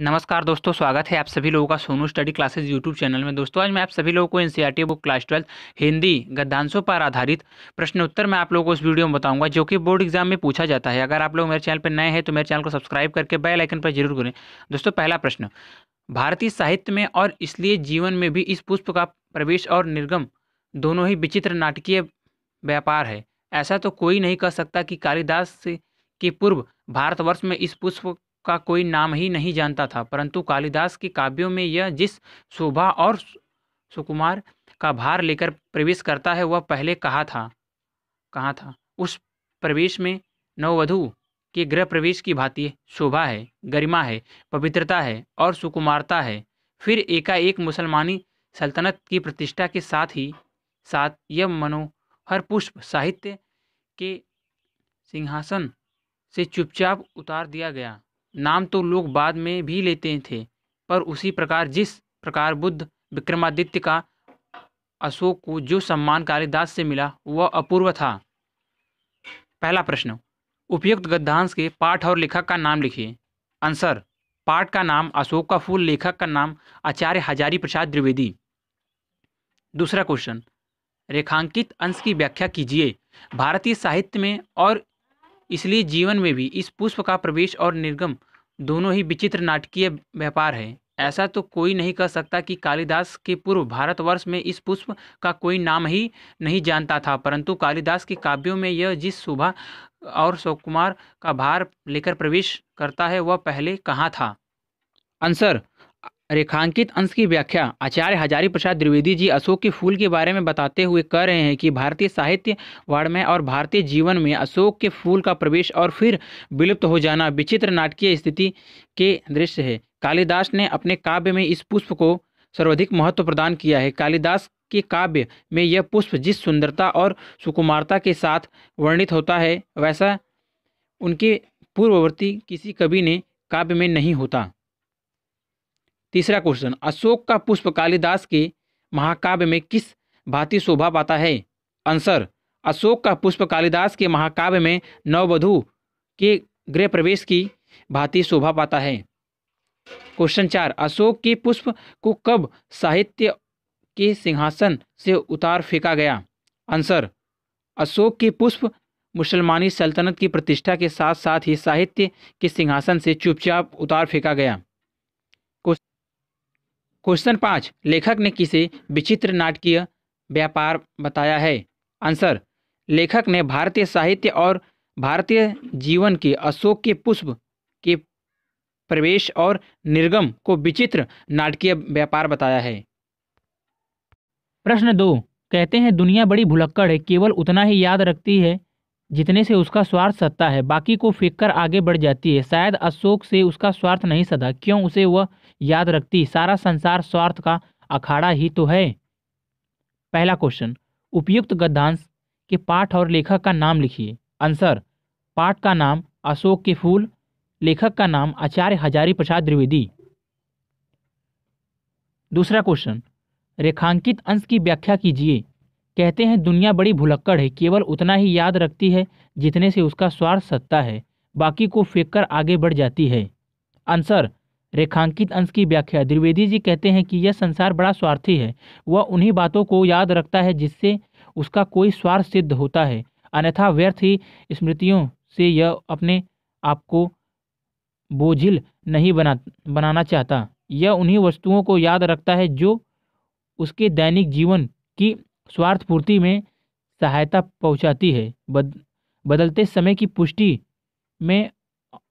नमस्कार दोस्तों स्वागत है आप सभी लोगों का Sonu study classes YouTube channel में दोस्तों आज मैं आप सभी लोगों को NCERT e book class twelfth Hindi गद्दांशों पर आधारित प्रश्न उत्तर मैं आप लोगों को इस वीडियो में बताऊंगा जो कि बोर्ड एग्जाम में पूछा जाता है अगर आप लोग मेरे चैनल पर नए हैं तो मेरे चैनल को सब्सक्राइब करके बेल आइकन पर जरूर करें दोस्तों पहला प्रश्न भारतीय साहित्य में और इसलिए जीवन में भी इस पुष्प का प्रवेश और निर्गम दोनों ही विचित्र नाटकीय व्यापार है ऐसा तो कोई नहीं कह सकता कि कालिदास के पूर्व भारतवर्ष में इस पुष्प का कोई नाम ही नहीं जानता था परंतु कालिदास के काव्यों में यह जिस शोभा और सुकुमार का भार लेकर प्रवेश करता है वह पहले कहा था कहा था उस प्रवेश में नववधु के गृह प्रवेश की भांति शोभा है गरिमा है पवित्रता है और सुकुमारता है फिर एकाएक मुसलमानी सल्तनत की प्रतिष्ठा के साथ ही साथ यह मनोहर पुष्प साहित्य के सिंहासन से चुपचाप उतार दिया गया नाम तो लोग बाद में भी लेते थे पर उसी प्रकार जिस प्रकार बुद्ध विक्रमादित्य का अशोक को जो सम्मान कालिदास से मिला वह अपूर्व था पहला प्रश्न उपयुक्त गद्यांश के पाठ और लेखक का नाम लिखिए आंसर पाठ का नाम अशोक का फूल लेखक का नाम आचार्य हजारी प्रसाद द्विवेदी दूसरा क्वेश्चन रेखांकित अंश की व्याख्या कीजिए भारतीय साहित्य में और इसलिए जीवन में भी इस पुष्प का प्रवेश और निर्गम दोनों ही विचित्र नाटकीय व्यापार है ऐसा तो कोई नहीं कह सकता कि कालिदास के पूर्व भारतवर्ष में इस पुष्प का कोई नाम ही नहीं जानता था परंतु कालिदास के काव्यों में यह जिस शोभा और सुकुमार का भार लेकर प्रवेश करता है वह पहले कहाँ था आंसर रेखांकित अंश की व्याख्या आचार्य हजारी प्रसाद द्विवेदी जी अशोक के फूल के बारे में बताते हुए कह रहे हैं कि भारतीय साहित्य में और भारतीय जीवन में अशोक के फूल का प्रवेश और फिर विलुप्त हो जाना विचित्र नाटकीय स्थिति के दृश्य है कालिदास ने अपने काव्य में इस पुष्प को सर्वाधिक महत्व प्रदान किया है कालिदास के काव्य में यह पुष्प जिस सुंदरता और सुकुमारता के साथ वर्णित होता है वैसा उनके पूर्ववर्ती किसी कवि ने काव्य में नहीं होता तीसरा क्वेश्चन अशोक का पुष्प कालिदास के महाकाव्य में किस भांति शोभा पाता है आंसर अशोक का पुष्प कालिदास के महाकाव्य में नववधु के गृह प्रवेश की भांति शोभा पाता है क्वेश्चन चार अशोक के पुष्प को कब साहित्य के सिंहासन से उतार फेंका गया आंसर अशोक के पुष्प मुसलमानी सल्तनत की प्रतिष्ठा के साथ साथ ही साहित्य के सिंहासन से चुपचाप उतार फेंका गया क्वेश्चन पाँच लेखक ने किसे विचित्र नाटकीय व्यापार बताया है आंसर लेखक ने भारतीय साहित्य और भारतीय जीवन के अशोक के पुष्प के प्रवेश और निर्गम को विचित्र नाटकीय व्यापार बताया है प्रश्न दो कहते हैं दुनिया बड़ी भुलक्कड़ है केवल उतना ही याद रखती है जितने से उसका स्वार्थ सत्ता है बाकी को फेंक कर आगे बढ़ जाती है शायद अशोक से उसका स्वार्थ नहीं सदा क्यों उसे वह याद रखती सारा संसार स्वार्थ का अखाड़ा ही तो है पहला क्वेश्चन उपयुक्त गद्यांश के पाठ और लेखक का नाम लिखिए आंसर पाठ का नाम अशोक के फूल लेखक का नाम आचार्य हजारी प्रसाद द्विवेदी दूसरा क्वेश्चन रेखांकित अंश की व्याख्या कीजिए कहते हैं दुनिया बड़ी भुलक्कड़ है केवल उतना ही याद रखती है जितने से उसका स्वार्थ सत्ता है बाकी को फेंक कर आगे बढ़ जाती है आंसर रेखांकित अंश की व्याख्या द्विवेदी जी कहते हैं कि यह संसार बड़ा स्वार्थी है वह उन्हीं बातों को याद रखता है जिससे उसका कोई स्वार्थ सिद्ध होता है अन्यथा व्यर्थ ही स्मृतियों से यह अपने आप को बोझिल नहीं बना बनाना चाहता यह उन्हीं वस्तुओं को याद रखता है जो उसके दैनिक जीवन की स्वार्थपूर्ति में सहायता पहुंचाती है बद, बदलते समय की पुष्टि में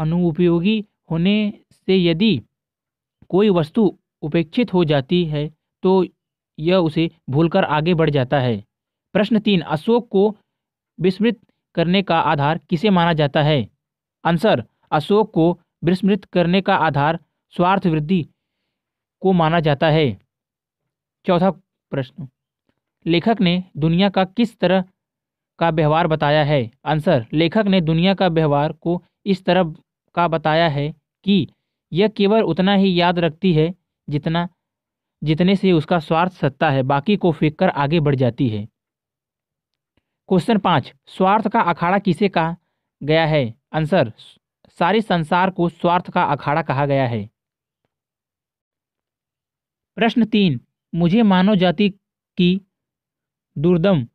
अनुपयोगी होने से यदि कोई वस्तु उपेक्षित हो जाती है तो यह उसे भूलकर आगे बढ़ जाता है प्रश्न तीन अशोक को विस्मृत करने का आधार किसे माना जाता है आंसर अशोक को विस्मृत करने का आधार स्वार्थ वृद्धि को माना जाता है चौथा प्रश्न लेखक ने दुनिया का किस तरह का व्यवहार बताया है आंसर लेखक ने दुनिया का व्यवहार को इस तरह का बताया है कि यह केवल उतना ही याद रखती है जितना जितने से उसका स्वार्थ सत्ता है बाकी को फेंक कर आगे बढ़ जाती है क्वेश्चन पाँच स्वार्थ का अखाड़ा किसे कहा गया है आंसर सारे संसार को स्वार्थ का अखाड़ा कहा गया है प्रश्न तीन मुझे मानव जाति की दुर्दम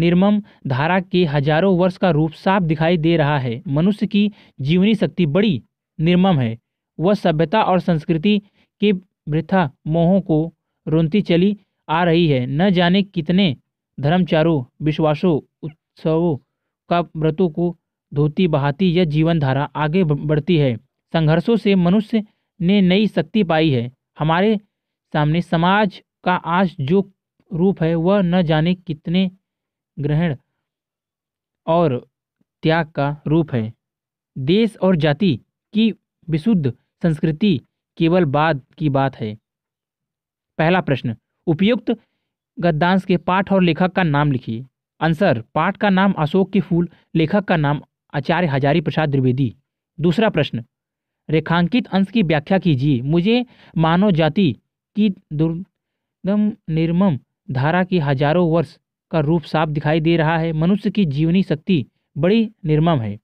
निर्मम धारा के हजारों वर्ष का रूप साफ दिखाई दे रहा है मनुष्य की जीवनी शक्ति बड़ी निर्मम है वह सभ्यता और संस्कृति के वृथा मोहों को रोनती चली आ रही है न जाने कितने धर्मचारों विश्वासों उत्सवों का व्रतों को धोती बहाती यह जीवनधारा आगे बढ़ती है संघर्षों से मनुष्य ने नई शक्ति पाई है हमारे सामने समाज का आज जो रूप है वह न जाने कितने ग्रहण और त्याग का रूप है देश और जाति की विशुद्ध संस्कृति केवल बाद की बात है पहला प्रश्न उपयुक्त गद्दांश के पाठ और लेखक का नाम लिखिए आंसर पाठ का नाम अशोक के फूल लेखक का नाम आचार्य हजारी प्रसाद द्विवेदी दूसरा प्रश्न रेखांकित अंश की व्याख्या कीजिए मुझे मानव जाति की दुर्गम निर्मम धारा के हजारों वर्ष का रूप साफ दिखाई दे रहा है मनुष्य की जीवनी शक्ति बड़ी निर्मम है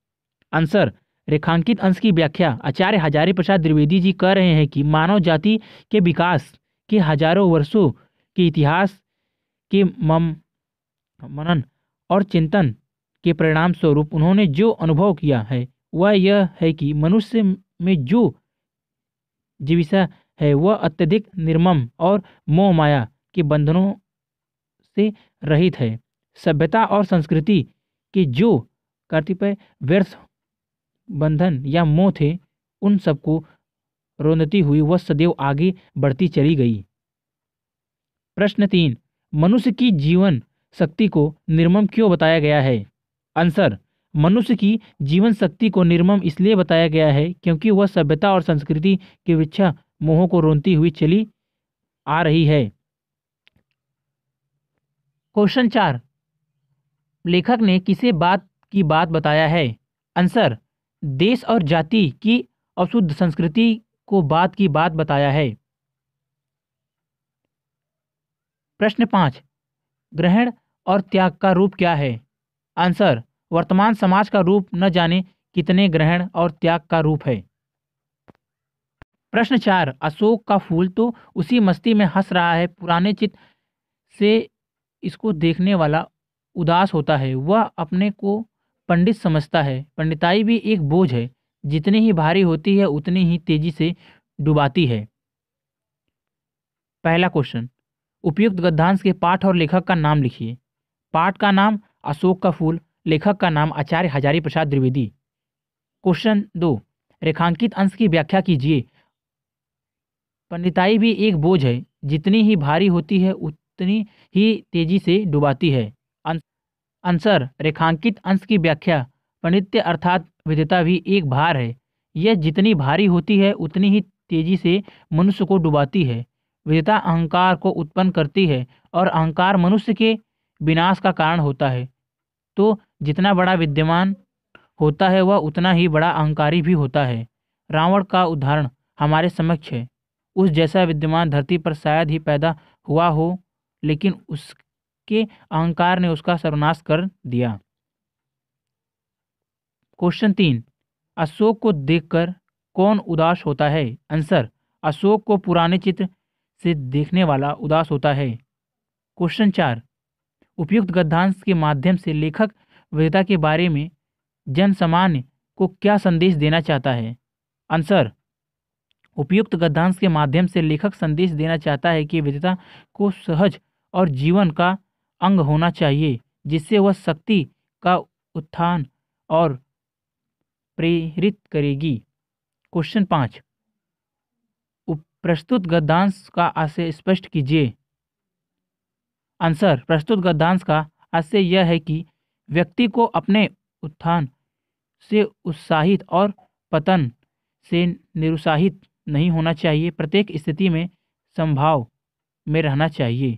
आंसर रेखांकित अंश की व्याख्या आचार्य हजारी प्रसाद द्विवेदी जी कह रहे हैं कि मानव जाति के विकास के हजारों वर्षों के इतिहास के मम मनन और चिंतन के परिणाम स्वरूप उन्होंने जो अनुभव किया है वह यह है कि मनुष्य में जो जीविसा है वह अत्यधिक निर्मम और मोह माया के बंधनों से रहित है सभ्यता और संस्कृति के जो कर्तव्य व्यर्थ बंधन या मोह थे उन सबको रोनती हुई वह सदैव आगे बढ़ती चली गई प्रश्न तीन मनुष्य की जीवन शक्ति को निर्मम क्यों बताया गया है आंसर मनुष्य की जीवन शक्ति को निर्मम इसलिए बताया गया है क्योंकि वह सभ्यता और संस्कृति की विच्छा मोह को रोनती हुई चली आ रही है क्वेश्चन चार लेखक ने किसे बात की बात बताया है आंसर देश और जाति की अशुद्ध संस्कृति को बात की बात बताया है प्रश्न पांच ग्रहण और त्याग का रूप क्या है आंसर वर्तमान समाज का रूप न जाने कितने ग्रहण और त्याग का रूप है प्रश्न चार अशोक का फूल तो उसी मस्ती में हंस रहा है पुराने चित से इसको देखने वाला उदास होता है वह अपने को पंडित समझता है पंडिताई भी एक बोझ है जितनी ही भारी होती है उतनी ही तेजी से डुबाती है पहला क्वेश्चन उपयुक्त गद्यांश के पाठ और लेखक का नाम लिखिए पाठ का नाम अशोक का फूल लेखक का नाम आचार्य हजारी प्रसाद द्विवेदी क्वेश्चन दो रेखांकित अंश की व्याख्या कीजिए पंडिताई भी एक बोझ है जितनी ही भारी होती है उतनी ही तेजी से डुबाती है अंसर रेखांकित अंश की व्याख्या पणित्य अर्थात विधता भी एक भार है यह जितनी भारी होती है उतनी ही तेजी से मनुष्य को डुबाती है विधता अहंकार को उत्पन्न करती है और अहंकार मनुष्य के विनाश का कारण होता है तो जितना बड़ा विद्यमान होता है वह उतना ही बड़ा अहंकारी भी होता है रावण का उदाहरण हमारे समक्ष है उस जैसा विद्यमान धरती पर शायद ही पैदा हुआ हो लेकिन उस के अहंकार ने उसका सर्वनाश कर दिया क्वेश्चन तीन अशोक को देखकर कौन उदास होता है आंसर अशोक को पुराने चित्र से देखने वाला उदास होता है क्वेश्चन चार उपयुक्त गद्यांश के माध्यम से लेखक विधता के बारे में जन सामान्य को क्या संदेश देना चाहता है आंसर उपयुक्त गद्यांश के माध्यम से लेखक संदेश देना चाहता है कि विधता को सहज और जीवन का अंग होना चाहिए जिससे वह शक्ति का उत्थान और प्रेरित करेगी क्वेश्चन पाँच प्रस्तुत गद्यांश का आशय स्पष्ट कीजिए आंसर प्रस्तुत गद्यांश का आशय यह है कि व्यक्ति को अपने उत्थान से उत्साहित और पतन से निरुत्साहित नहीं होना चाहिए प्रत्येक स्थिति में संभाव में रहना चाहिए